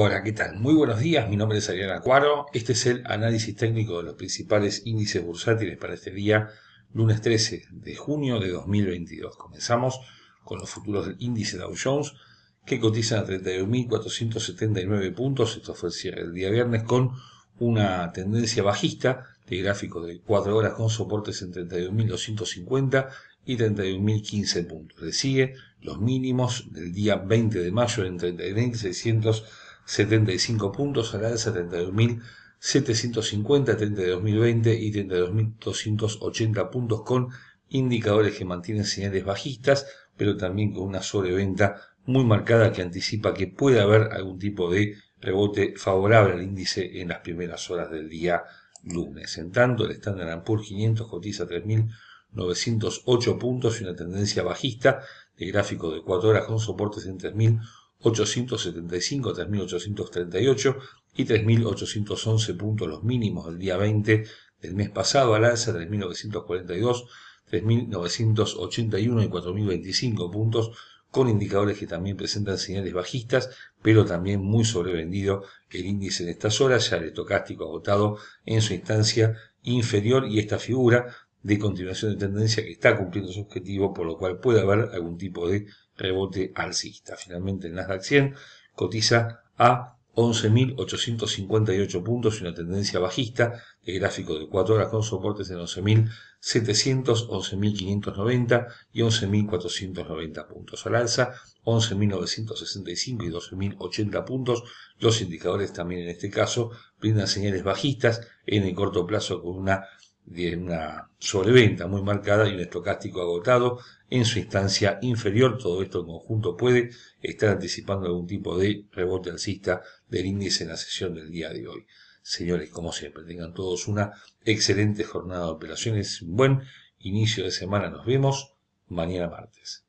Hola, ¿qué tal? Muy buenos días, mi nombre es Ariana Cuaro. Este es el análisis técnico de los principales índices bursátiles para este día, lunes 13 de junio de 2022. Comenzamos con los futuros del índice Dow Jones, que cotizan a 31.479 puntos. Esto fue el día viernes con una tendencia bajista de gráfico de 4 horas con soportes en 31.250 y 31.015 puntos. Le sigue los mínimos del día 20 de mayo en 31.600 75 puntos, de 72.750 32.020 y 32.280 puntos con indicadores que mantienen señales bajistas, pero también con una sobreventa muy marcada que anticipa que puede haber algún tipo de rebote favorable al índice en las primeras horas del día lunes. En tanto, el Standard Poor's 500 cotiza 3.908 puntos y una tendencia bajista de gráfico de 4 horas con soportes en 3.000 875, 3.838 y 3.811 puntos los mínimos del día 20 del mes pasado al alza, 3.942, 3.981 y 4.025 puntos, con indicadores que también presentan señales bajistas, pero también muy sobrevendido el índice en estas horas, ya el estocástico agotado en su instancia inferior y esta figura de continuación de tendencia que está cumpliendo su objetivo, por lo cual puede haber algún tipo de rebote alcista. Finalmente el Nasdaq 100 cotiza a 11.858 puntos y una tendencia bajista de gráfico de 4 horas con soportes en 11.700, 11.590 y 11.490 puntos. Al alza 11.965 y 12.080 puntos. Los indicadores también en este caso brindan señales bajistas en el corto plazo con una de una sobreventa muy marcada y un estocástico agotado en su instancia inferior. Todo esto en conjunto puede estar anticipando algún tipo de rebote alcista del índice en la sesión del día de hoy. Señores, como siempre, tengan todos una excelente jornada de operaciones, un buen inicio de semana. Nos vemos mañana martes.